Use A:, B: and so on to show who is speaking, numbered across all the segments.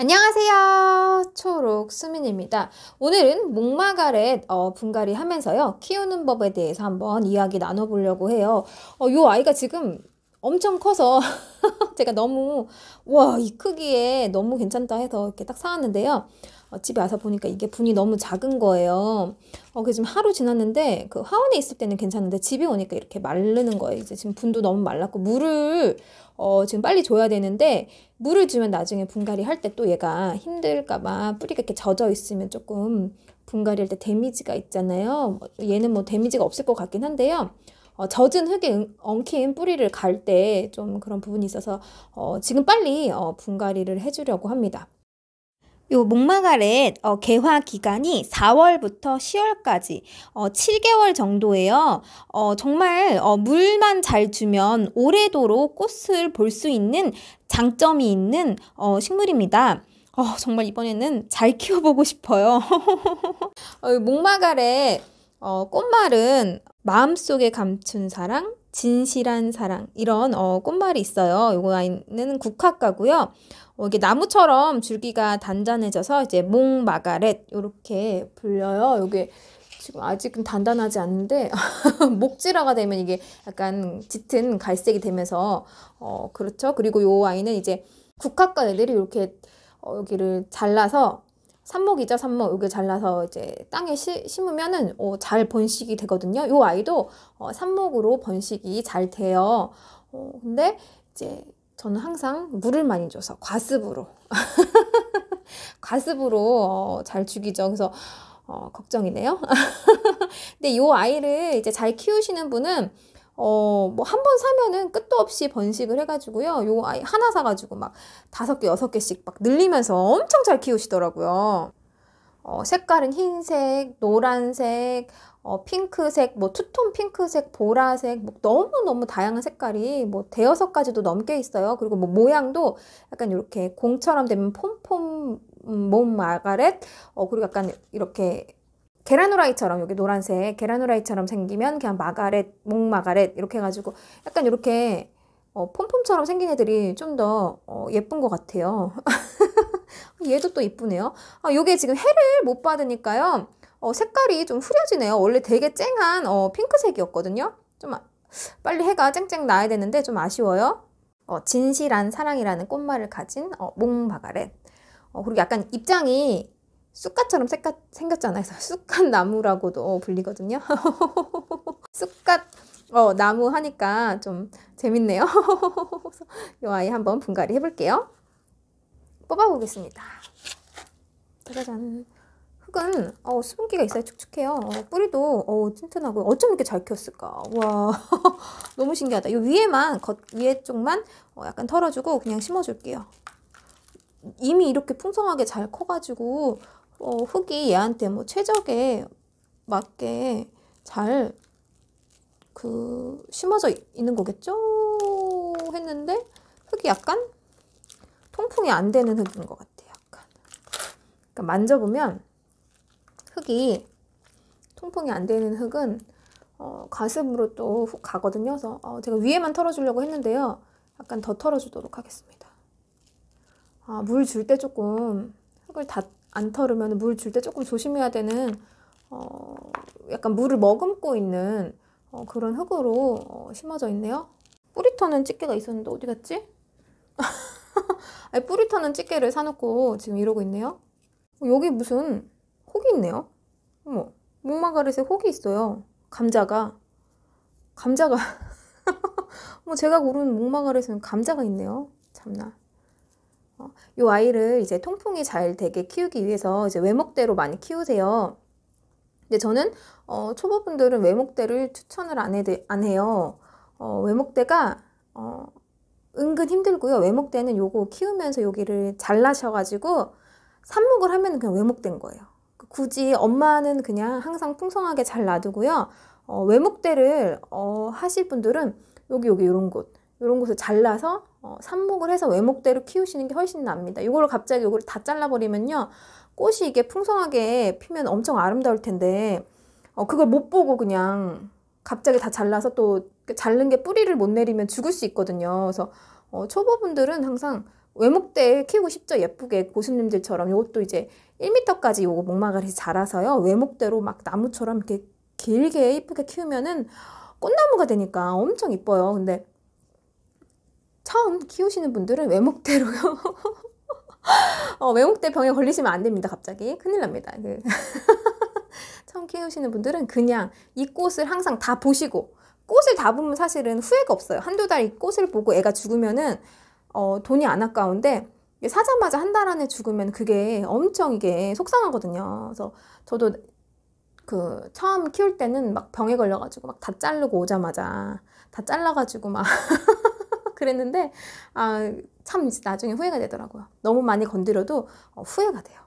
A: 안녕하세요. 초록 수민입니다. 오늘은 목마가렛 어, 분갈이 하면서요. 키우는 법에 대해서 한번 이야기 나눠보려고 해요. 어, 요 아이가 지금 엄청 커서 제가 너무 와 이 크기에 너무 괜찮다 해서 이렇게 딱 사왔는데요. 어, 집에 와서 보니까 이게 분이 너무 작은 거예요. 어, 그 지금 하루 지났는데 그 하원에 있을 때는 괜찮은데 집에 오니까 이렇게 마르는 거예요. 이제 지금 분도 너무 말랐고 물을 어, 지금 빨리 줘야 되는데 물을 주면 나중에 분갈이 할 때 또 얘가 힘들까봐 뿌리가 이렇게 젖어 있으면 조금 분갈이 할 때 데미지가 있잖아요. 뭐, 얘는 뭐 데미지가 없을 것 같긴 한데요. 어, 젖은 흙에 엉킨 뿌리를 갈 때 좀 그런 부분이 있어서 어, 지금 빨리 어, 분갈이를 해주려고 합니다. 요 목마가렛 어, 개화 기간이 4월부터 10월까지 어, 7개월 정도예요. 어, 정말 어, 물만 잘 주면 오래도록 꽃을 볼 수 있는 장점이 있는 어, 식물입니다. 어, 정말 이번에는 잘 키워보고 싶어요. 어, 목마가렛 어, 꽃말은 마음속에 감춘 사랑, 진실한 사랑 이런 어, 꽃말이 있어요. 요거는 국화가고요. 어, 이게 나무처럼 줄기가 단단해져서 이제 몽마가렛 이렇게 불려요. 이게 지금 아직은 단단하지 않는데 목질화가 되면 이게 약간 짙은 갈색이 되면서 어 그렇죠. 그리고 요 아이는 이제 국화과 애들이 이렇게 어, 여기를 잘라서 삽목이죠, 삽목. 여기 잘라서 이제 땅에 시, 심으면은 어, 잘 번식이 되거든요. 요 아이도 어, 삽목으로 번식이 잘 돼요. 어, 근데 이제 저는 항상 물을 많이 줘서 과습으로 과습으로 어, 잘 죽이죠. 그래서 어, 걱정이네요. 근데 요 아이를 이제 잘 키우시는 분은 어, 뭐한 번 사면은 끝도 없이 번식을 해가지고요. 요 아이 하나 사가지고 막 다섯 개, 여섯 개씩 막 늘리면서 엄청 잘 키우시더라고요. 어, 색깔은 흰색, 노란색, 어, 핑크색, 뭐 투톤 핑크색, 보라색, 뭐 너무너무 다양한 색깔이 뭐 대여섯 가지도 넘게 있어요. 그리고 뭐 모양도 약간 이렇게 공처럼 되면 폼폼 음, 몸 마가렛, 어, 그리고 약간 이렇게 계란 후라이처럼 여기 노란색 계란 후라이처럼 생기면 그냥 마가렛, 목마가렛 이렇게 해가지고 약간 이렇게 어, 폼폼처럼 생긴 애들이 좀더 어, 예쁜 것 같아요. 얘도 또 이쁘네요. 아, 요게 지금 해를 못 받으니까요. 어, 색깔이 좀 흐려지네요. 원래 되게 쨍한 어, 핑크색이었거든요. 좀 아, 빨리 해가 쨍쨍 나야 되는데 좀 아쉬워요. 어, 진실한 사랑이라는 꽃말을 가진 어, 몽바가렛. 어, 그리고 약간 입장이 쑥갓처럼 색가, 생겼잖아요. 그래서 쑥갓 나무라고도 어, 불리거든요. 쑥갓 어, 나무 하니까 좀 재밌네요. 이 아이 한번 분갈이 해볼게요. 뽑아보겠습니다. 짜잔 흙은 어, 수분기가 있어야 축축해요. 어, 뿌리도 어, 튼튼하고 어쩜 이렇게 잘 키웠을까. 와 너무 신기하다. 이 위에만 겉 위에 쪽만 어, 약간 털어주고 그냥 심어줄게요. 이미 이렇게 풍성하게 잘 커가지고 어, 흙이 얘한테 뭐 최적에 맞게 잘 그 심어져 있는 거겠죠? 했는데 흙이 약간 통풍이 안 되는 흙인 것 같아요. 약간. 그러니까 만져보면 흙이 통풍이 안 되는 흙은 어, 가슴으로 또훅 가거든요. 그래서 어, 제가 위에만 털어주려고 했는데요. 약간 더 털어주도록 하겠습니다. 아, 물 줄 때 조금 흙을 다안 털으면 물 줄 때 조금 조심해야 되는 어, 약간 물을 머금고 있는 어, 그런 흙으로 어, 심어져 있네요. 뿌리 터는 찌개가 있었는데 어디 갔지? 아니, 뿌리 터는 찌개를 사놓고 지금 이러고 있네요. 어, 여기 무슨 혹이 있네요. 어머, 목마가렛에 혹이 있어요. 감자가. 감자가. 뭐 제가 고르는 목마가렛은 감자가 있네요. 참나. 이 어, 아이를 이제 통풍이 잘 되게 키우기 위해서 이제 외목대로 많이 키우세요. 근데 저는 어, 초보분들은 외목대를 추천을 안, 해, 안 해요. 어, 외목대가 어, 은근 힘들고요. 외목대는 요거 키우면서 여기를 잘라셔가지고 삽목을 하면 그냥 외목된 거예요. 굳이 엄마는 그냥 항상 풍성하게 잘 놔두고요. 어, 외목대를 어, 하실 분들은 여기 여기 이런 곳, 이런 곳을 잘라서 어, 삽목을 해서 외목대로 키우시는 게 훨씬 납니다. 이걸 갑자기 이걸 다 잘라버리면요. 꽃이 이게 풍성하게 피면 엄청 아름다울 텐데 어, 그걸 못 보고 그냥 갑자기 다 잘라서 또 그 자른 게 뿌리를 못 내리면 죽을 수 있거든요. 그래서 어, 초보분들은 항상 외목대 키우고 싶죠. 예쁘게 고수님들처럼 이것도 이제 1m까지 요거 목마가리 자라서요. 외목대로 막 나무처럼 이렇게 길게 예쁘게 키우면은 꽃나무가 되니까 엄청 이뻐요. 근데 수염 키우시는 분들은 외목대로요. 어, 외목대 병에 걸리시면 안 됩니다, 갑자기. 큰일 납니다. 그 처음 키우시는 분들은 그냥 이 꽃을 항상 다 보시고, 꽃을 다 보면 사실은 후회가 없어요. 한두 달 이 꽃을 보고 애가 죽으면은, 어, 돈이 안 아까운데, 사자마자 한 달 안에 죽으면 그게 엄청 이게 속상하거든요. 그래서 저도 그 처음 키울 때는 막 병에 걸려가지고 막 다 자르고 오자마자 다 잘라가지고 막 그랬는데 아, 참 나중에 후회가 되더라고요. 너무 많이 건드려도 어, 후회가 돼요.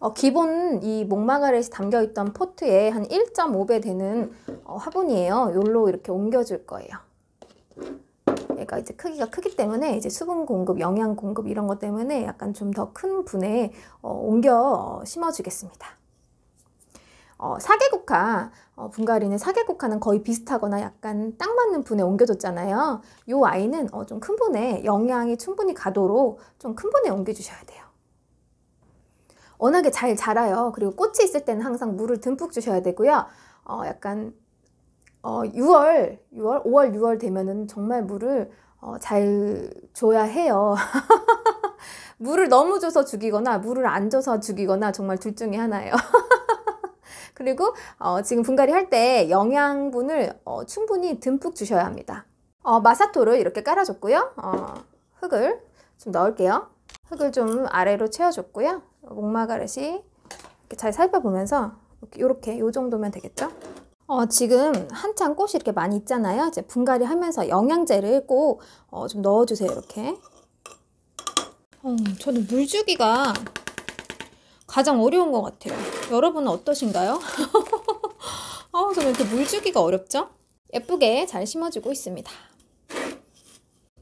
A: 어, 기본 이 목마가렛이 담겨있던 포트에 한 1.5배 되는 어, 화분이에요. 요로 이렇게 옮겨줄 거예요. 얘가 이제 크기가 크기 때문에 이제 수분 공급, 영양 공급 이런 것 때문에 약간 좀 더 큰 분에 어, 옮겨 어, 심어주겠습니다. 어, 사계국화 어, 분갈이는 사계국화는 거의 비슷하거나 약간 딱 맞는 분에 옮겨줬잖아요. 요 아이는 어, 좀 큰 분에 영양이 충분히 가도록 좀 큰 분에 옮겨주셔야 돼요. 워낙에 잘 자라요. 그리고 꽃이 있을 때는 항상 물을 듬뿍 주셔야 되고요. 어, 약간 어, 6월, 6월, 5월, 6월 되면은 정말 물을 어, 잘 줘야 해요. 물을 너무 줘서 죽이거나 물을 안 줘서 죽이거나 정말 둘 중에 하나예요. 그리고 어, 지금 분갈이 할 때 영양분을 어, 충분히 듬뿍 주셔야 합니다. 어, 마사토를 이렇게 깔아줬고요. 어, 흙을 좀 넣을게요. 흙을 좀 아래로 채워줬고요. 목마가릇이 이렇게 잘 살펴보면서 이렇게 이 정도면 되겠죠? 어, 지금 한창 꽃이 이렇게 많이 있잖아요. 이제 분갈이 하면서 영양제를 꼭좀 어, 넣어주세요. 이렇게. 어, 저는 물주기가 가장 어려운 것 같아요. 여러분은 어떠신가요? 아, 저는 어, 이렇게 물 주기가 어렵죠? 예쁘게 잘 심어주고 있습니다.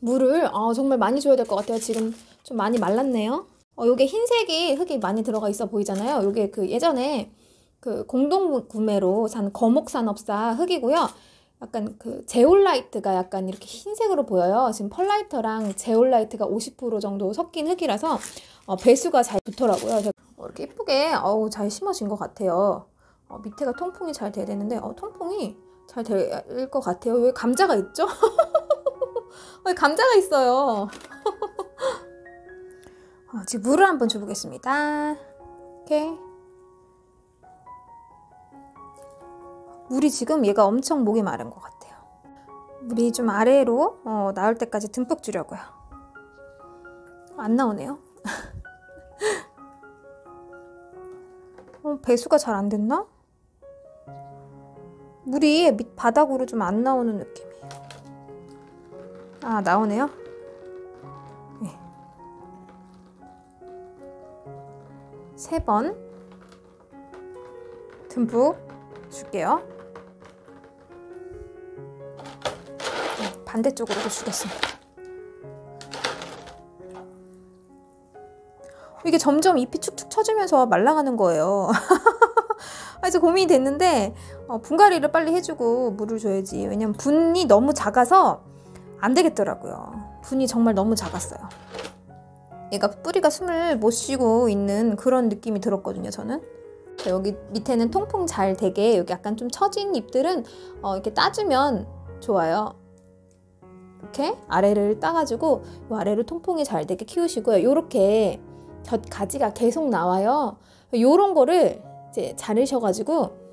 A: 물을 아, 정말 많이 줘야 될 것 같아요. 지금 좀 많이 말랐네요. 어, 요게 흰색이 흙이 많이 들어가 있어 보이잖아요. 요게 그 예전에 그 공동 구매로 산 거목산업사 흙이고요. 약간 그 제올라이트가 약간 이렇게 흰색으로 보여요. 지금 펄라이터랑 제올라이트가 50% 정도 섞인 흙이라서 어, 배수가 잘 좋더라고요. 어, 이렇게 예쁘게 어우 잘 심어진 것 같아요. 어, 밑에가 통풍이 잘 돼야 되는데 어, 통풍이 잘 될 것 같아요. 왜 감자가 있죠? 왜 감자가 있어요? 어, 지금 물을 한번 줘보겠습니다. 이렇게 물이 지금 얘가 엄청 목이 마른 것 같아요. 물이 좀 아래로 어, 나올 때까지 듬뿍 주려고요. 안 나오네요. 어, 배수가 잘 안 됐나? 물이 밑바닥으로 좀 안 나오는 느낌이에요. 아, 나오네요. 네. 세번 듬뿍 줄게요. 반대쪽으로도 주겠습니다. 이게 점점 잎이 축축 처지면서 말라가는 거예요. 그래서 아, 고민이 됐는데 어, 분갈이를 빨리 해주고 물을 줘야지. 왜냐면 분이 너무 작아서 안 되겠더라고요. 분이 정말 너무 작았어요. 얘가 뿌리가 숨을 못 쉬고 있는 그런 느낌이 들었거든요, 저는. 그러니까 여기 밑에는 통풍 잘 되게 여기 약간 좀 처진 잎들은 어, 이렇게 따주면 좋아요. 이렇게 아래를 따가지고 이 아래로 통풍이 잘 되게 키우시고요. 이렇게 곁가지가 계속 나와요. 이런 거를 이제 자르셔가지고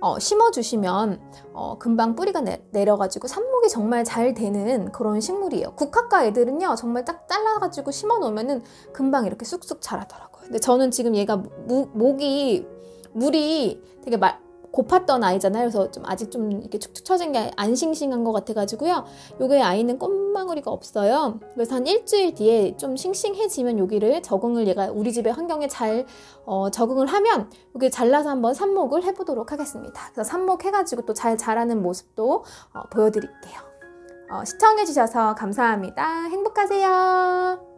A: 어, 심어주시면 어, 금방 뿌리가 내, 내려가지고 삽목이 정말 잘 되는 그런 식물이에요. 국화과 애들은요 정말 딱 잘라가지고 심어놓으면은 금방 이렇게 쑥쑥 자라더라고요. 근데 저는 지금 얘가 무, 목이 물이 되게 말, 고팠던 아이잖아요. 그래서 좀 아직 좀 이렇게 축축 처진 게 안 싱싱한 것 같아가지고요. 요게 아이는 꽃망울이가 없어요. 그래서 한 일주일 뒤에 좀 싱싱해지면 요기를 적응을 얘가 우리 집의 환경에 잘 어, 적응을 하면 요게 잘라서 한번 삽목을 해보도록 하겠습니다. 그래서 삽목해가지고 또 잘 자라는 모습도 어, 보여드릴게요. 어, 시청해주셔서 감사합니다. 행복하세요.